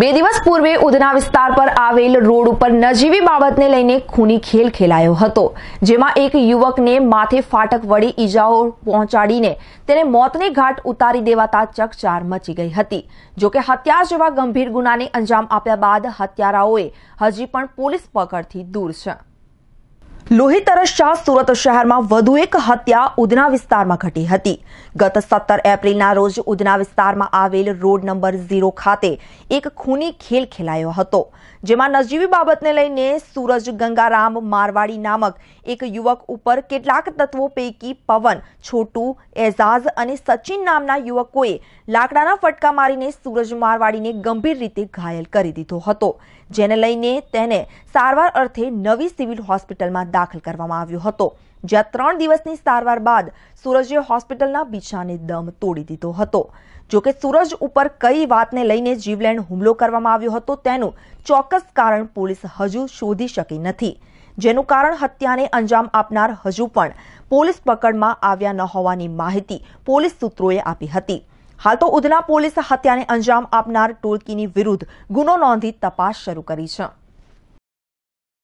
બે દિવસ પૂર્વે ઉધના વિસ્તાર પર આવેલ રોડ ઉપર નજીવી બાબતને લઈને ખૂની ખેલ ખેલાયો હતો જેમાં એક યુવકને માથે ફાટક વળી ઈજાઓ પહોંચાડીને તેને મોતને ઘાટ ઉતારી દેવાતા ચકચાર મચી ગઈ હતી જોકે હત્યા જેવા ગંભીર ગુનાને અંજામ આપ્યા બાદ હત્યારાઓએ હજી પણ પોલીસ પકડથી દૂર છે લોહીતરસ શાહ સુરત શહેરમાં વધુ એક હત્યા ઉધના વિસ્તારમાં ઘટી હતી ગત સત્તર એપ્રિલના રોજ ઉધના વિસ્તારમાં આવેલ રોડ નંબર ઝીરો ખાતે એક ખૂની ખેલ ખેલાયો હતો જેમાં નજીવી બાબતને લઈને સૂરજ ગંગારામ મારવાડી નામક એક યુવક ઉપર કેટલાક તત્વો પૈકી પવન છોટુ એઝાઝ અને સચિન નામના યુવકોએ લાકડાના ફટકા મારીને સૂરજ મારવાડીને ગંભીર રીતે ઘાયલ કરી દીધો હતો જેને લઈને તેને સારવાર અર્થે નવી સિવિલ હોસ્પિટલમાં દાખલ કરવામાં આવ્યો હતો જ્યાં ત્રણ દિવસની સારવાર બાદ સૂરજે હોસ્પિટલના બીછાને દમ તોડી દીધો હતો જોકે સૂરજ ઉપર કઈ વાતને લઈને જીવલેણ હુમલો કરવામાં આવ્યો હતો તેનું ચોક્કસ કારણ પોલીસ હજુ શોધી શકી નથી જેનું કારણ હત્યાને અંજામ આપનાર હજુ પણ પોલીસ પકડમાં આવ્યા ન હોવાની માહિતી પોલીસ સૂત્રોએ આપી હતી હાલ તો ઉધના પોલીસ હત્યાને અંજામ આપનાર ટોળકીની વિરુદ્ધ ગુનો નોંધી તપાસ શરૂ કરી છે